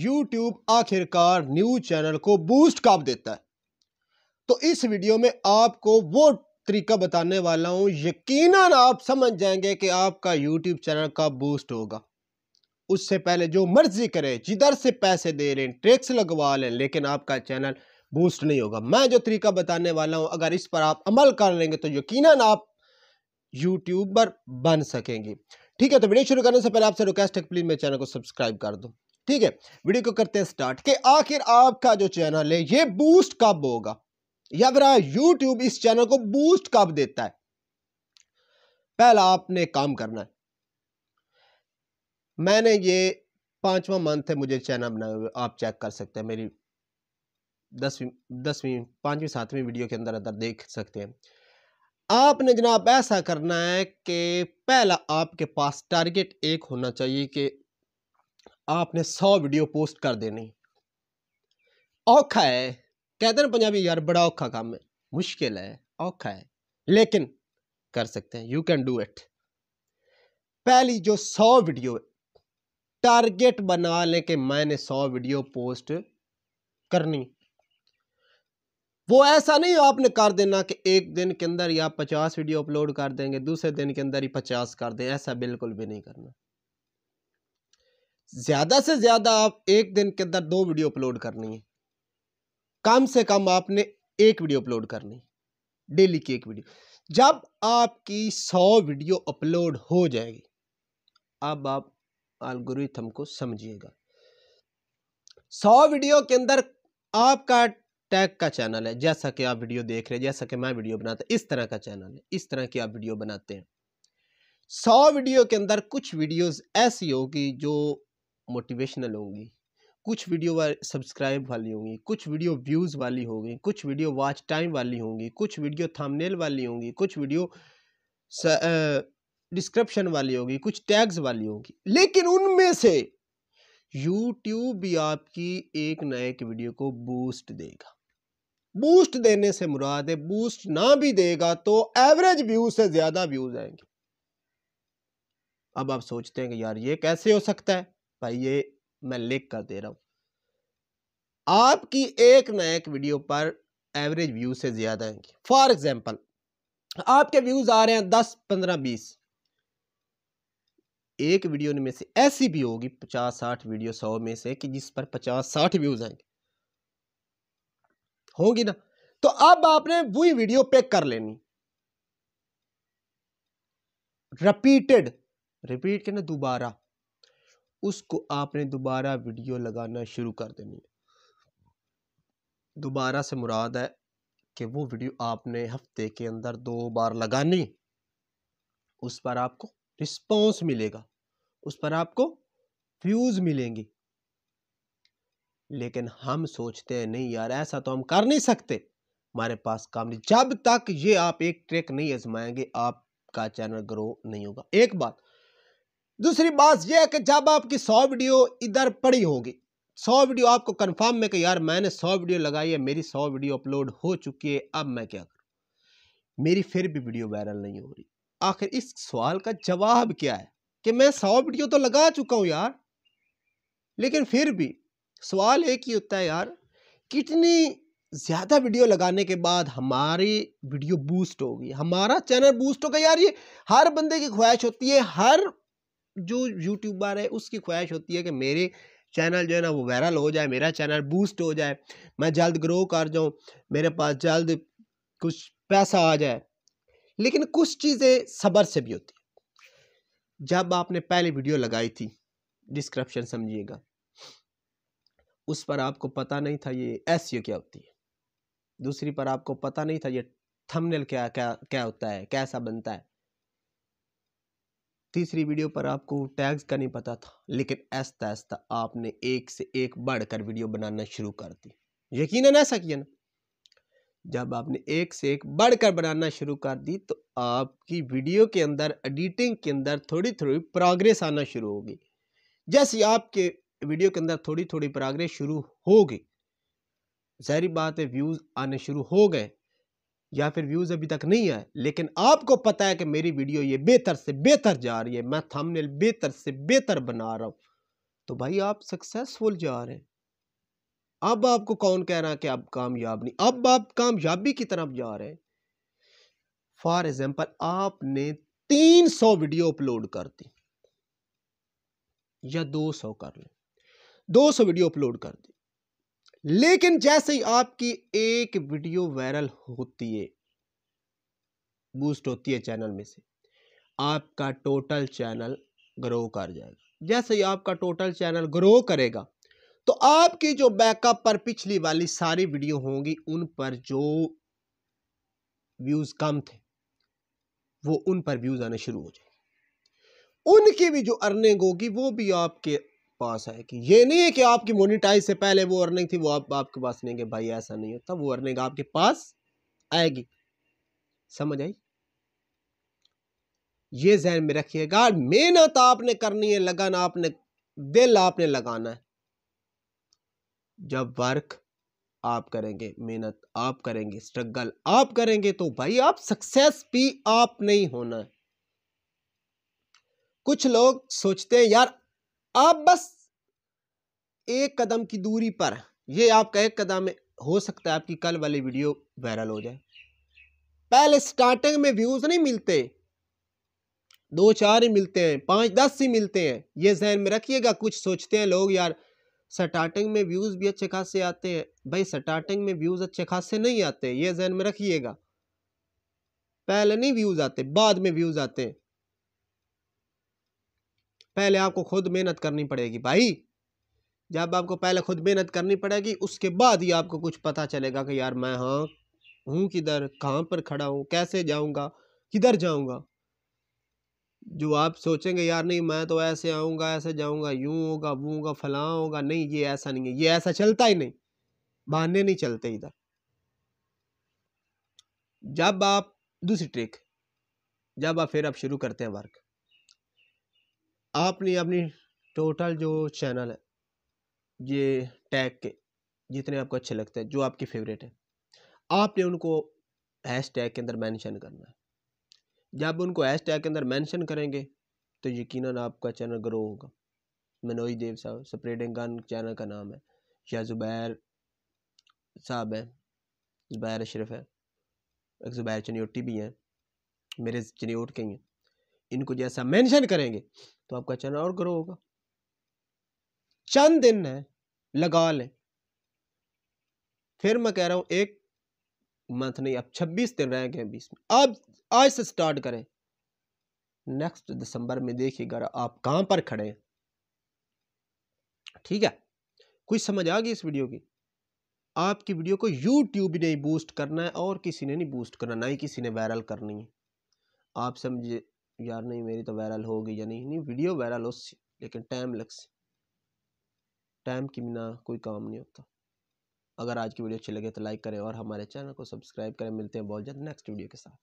YouTube आखिरकार news channel को boost कब देता है तो इस वीडियो में आपको वो तरीका बताने वाला हूं यकीनन आप समझ जाएंगे कि आपका यूट्यूब चैनल कब बूस्ट होगा उससे पहले जो मर्जी करें जिधर से पैसे दे लें टैक्स लगवा लें लेकिन आपका चैनल बूस्ट नहीं होगा मैं जो तरीका बताने वाला हूं अगर इस पर आप अमल कर लेंगे तो यकीन आप यूट्यूबर बन सकेंगे ठीक है तो वीडियो शुरू करने से पहले आपसे रिक्वेस्ट है प्लीज़ मेरे चैनल को सब्सक्राइब कर दो ठीक है वीडियो को करते हैं स्टार्ट कि आखिर आपका जो चैनल है ये बूस्ट कब होगा या फिर यूट्यूब इस चैनल को बूस्ट कब देता है पहला आपने काम करना है मैंने ये पांचवा मंथ है मुझे चैनल बनाए हुए आप चेक कर सकते हैं मेरी दसवीं दसवीं पांचवीं सातवीं वीडियो के अंदर अंदर देख सकते हैं आपने जनाब ऐसा करना है कि पहला आपके पास टारगेट एक होना चाहिए कि आपने सौ वीडियो पोस्ट कर देनी औखा है कहते ना पंजाबी यार बड़ा औखा काम है मुश्किल है औखा है लेकिन कर सकते हैं यू कैन डू इट पहली जो सौ वीडियो टारगेट बना लें कि मैंने सौ वीडियो पोस्ट करनी वो ऐसा नहीं आपने कर देना कि एक दिन के अंदर या पचास वीडियो अपलोड कर देंगे दूसरे दिन के अंदर ही पचास कर दें ऐसा बिल्कुल भी नहीं करना ज़्यादा से ज़्यादा आप एक दिन के अंदर दो वीडियो अपलोड करनी है कम से कम आपने एक वीडियो अपलोड करनी है डेली की एक वीडियो जब आपकी सौ वीडियो अपलोड हो जाएगी अब आप एल्गोरिथम को समझिएगा सौ वीडियो के अंदर आपका टैग का चैनल है जैसा कि आप वीडियो देख रहे हैं जैसा कि मैं वीडियो बनाता इस तरह का चैनल है इस तरह की आप वीडियो बनाते हैं सौ वीडियो के अंदर कुछ वीडियोस ऐसी होगी जो मोटिवेशनल होंगी कुछ वीडियो सब्सक्राइब वाली होंगी कुछ वीडियो व्यूज़ वाली होगी कुछ वीडियो वॉच टाइम वाली होंगी कुछ वीडियो थंबनेल वाली होंगी कुछ वीडियो डिस्क्रिप्शन वाली होगी कुछ टैग्स वाली होगी लेकिन उनमें से यूट्यूब भी आपकी एक ना एक वीडियो को बूस्ट देगा बूस्ट देने से मुराद है बूस्ट ना भी देगा तो एवरेज व्यूज से ज़्यादा व्यूज आएंगे अब आप सोचते हैं कि यार ये कैसे हो सकता है भाई ये मैं लिख कर दे रहा हूँ आपकी एक ना एक वीडियो पर एवरेज व्यू से ज़्यादा आएंगे फॉर एग्जाम्पल आपके व्यूज़ आ रहे हैं दस पंद्रह बीस एक वीडियो में से ऐसी भी होगी पचास साठ वीडियो सौ में से कि जिस पर पचास साठ व्यूज़ आएंगे होगी ना तो अब आपने वही वीडियो पे कर लेनी रिपीटेड रिपीट के ना दोबारा उसको आपने दोबारा वीडियो लगाना शुरू कर देनी है दोबारा से मुराद है कि वो वीडियो आपने हफ्ते के अंदर दो बार लगानी उस पर आपको रिस्पॉन्स मिलेगा उस पर आपको व्यूज़ मिलेंगी लेकिन हम सोचते हैं नहीं यार ऐसा तो हम कर नहीं सकते हमारे पास काम नहीं जब तक ये आप एक ट्रिक नहीं आजमाएंगे आपका चैनल ग्रो नहीं होगा एक बात दूसरी बात यह है कि जब आपकी सौ वीडियो इधर पड़ी होगी सौ वीडियो आपको कंफर्म में कि यार मैंने सौ वीडियो लगाई है मेरी सौ वीडियो अपलोड हो चुकी है अब मैं क्या करूं मेरी फिर भी वीडियो वायरल नहीं हो रही आखिर इस सवाल का जवाब क्या है कि मैं सौ वीडियो तो लगा चुका हूं यार लेकिन फिर भी सवाल एक ही होता है यार कितनी ज़्यादा वीडियो लगाने के बाद हमारी वीडियो बूस्ट होगी हमारा चैनल बूस्ट होगा यार ये हर बंदे की ख्वाहिश होती है हर जो यूट्यूबर है उसकी ख्वाहिश होती है कि मेरे चैनल जो है ना वो वायरल हो जाए मेरा चैनल बूस्ट हो जाए मैं जल्द ग्रो कर जाऊँ मेरे पास जल्द कुछ पैसा आ जाए लेकिन कुछ चीज़ें सब्र से भी होती जब आपने पहली वीडियो लगाई थी डिस्क्रिप्शन समझिएगा उस पर आपको पता नहीं था ये एस क्या होती है दूसरी पर आपको पता नहीं था ये थंबनेल क्या क्या क्या होता है कैसा बनता है तीसरी वीडियो पर आपको टैग्स का नहीं पता था लेकिन ऐसा ऐसा आपने एक से एक बढ़कर वीडियो बनाना शुरू कर दी यकीन ऐसा किया ना जब आपने एक से एक बढ़कर बनाना शुरू कर दी तो आपकी वीडियो के अंदर एडिटिंग के अंदर थोड़ी थोड़ी प्रोग्रेस आना शुरू होगी जैसे आपके वीडियो के अंदर थोड़ी थोड़ी प्रोग्रेस शुरू होगी जहरी बात है व्यूज़ आने शुरू हो गए या फिर व्यूज़ अभी तक नहीं आए लेकिन आपको पता है कि मेरी वीडियो ये बेहतर से बेहतर जा रही है मैं थंबनेल बेहतर से बेहतर बना रहा हूँ तो भाई आप सक्सेसफुल जा रहे हैं अब आपको कौन कह रहा है कि आप कामयाब नहीं अब आप कामयाबी की तरफ जा रहे हैं फॉर एग्जाम्पल आपने तीन सौ वीडियो अपलोड कर दी या दो सौ कर लें दो सौ वीडियो अपलोड कर दी लेकिन जैसे ही आपकी एक वीडियो वायरल होती है बूस्ट होती है चैनल में से आपका टोटल चैनल ग्रो कर जाएगा जैसे ही आपका टोटल चैनल ग्रो करेगा तो आपकी जो बैकअप पर पिछली वाली सारी वीडियो होंगी उन पर जो व्यूज़ कम थे वो उन पर व्यूज़ आने शुरू हो जाएंगे उनकी भी जो अर्निंग होगी वो भी आपके पास है कि ये नहीं है कि आपकी मोनिटाइज से पहले वो अर्निंग थी वो आप, आपके पास नहीं है भाई ऐसा नहीं होता वो अर्निंग आपके पास आएगी समझ आई ये जहन में रखिएगा मेहनत आपने करनी है लगाना आपने दिल आपने लगाना है जब वर्क आप करेंगे मेहनत आप करेंगे स्ट्रगल आप करेंगे तो भाई आप सक्सेस भी आप नहीं होना कुछ लोग सोचते हैं यार आप बस एक कदम की दूरी पर ये आपका एक कदम हो सकता है आपकी कल वाली वीडियो वायरल हो जाए पहले स्टार्टिंग में व्यूज़ नहीं मिलते दो चार ही मिलते हैं पाँच दस ही मिलते हैं ये जहन में रखिएगा कुछ सोचते हैं लोग यार स्टार्टिंग में व्यूज़ भी अच्छे खासे आते हैं भाई स्टार्टिंग में व्यूज़ अच्छे खासे नहीं आते ये जहन में रखिएगा पहले नहीं व्यूज़ आते बाद में व्यूज़ आते हैं पहले आपको खुद मेहनत करनी पड़ेगी भाई जब आपको पहले खुद मेहनत करनी पड़ेगी उसके बाद ही आपको कुछ पता चलेगा कि यार मैं हाँ हूँ किधर कहाँ पर खड़ा हूँ कैसे जाऊँगा किधर जाऊँगा जो आप सोचेंगे यार नहीं मैं तो ऐसे आऊँगा ऐसे जाऊँगा यूँ होगा वो होगा फला होगा नहीं ये ऐसा नहीं है ये ऐसा चलता ही नहीं बहाने नहीं चलते इधर जब आप दूसरी ट्रिक जब आप फिर आप शुरू करते हैं वर्क आपने अपनी टोटल जो चैनल है ये टैग के जितने आपको अच्छे लगते हैं जो आपके फेवरेट हैं आपने उनको हैश टैग के अंदर मेंशन करना है जब उनको हैश टैग के अंदर मेंशन करेंगे तो यकीन आपका चैनल ग्रो होगा मनोज देव साहब स्प्रेडिंग गन चैनल का नाम है या ज़ुबैर साहब हैं ज़ुबैर अशरफ है एक ज़ुबैर चनियोटी भी हैं मेरे चनियोट के ही हैं इनको जैसा मेंशन करेंगे तो आपका चैनल और ग्रो होगा चंद दिन है लगा लें फिर मैं कह रहा हूं एक मंथ नहीं अब 26 दिन रह गए बीस में अब आज से स्टार्ट करें नेक्स्ट दिसंबर में देखिएगा आप कहां पर खड़े हैं ठीक है कुछ समझ आ गई इस वीडियो की आपकी वीडियो को यूट्यूब ने बूस्ट करना है और किसी ने नहीं बूस्ट करना ना ही किसी ने वायरल करनी है आप समझे यार नहीं मेरी तो वायरल हो गई या नहीं नहीं वीडियो वायरल हो सी लेकिन टाइम लग सी टाइम के बिना कोई काम नहीं होता अगर आज की वीडियो अच्छी लगे तो लाइक करें और हमारे चैनल को सब्सक्राइब करें मिलते हैं बहुत जल्द नेक्स्ट वीडियो के साथ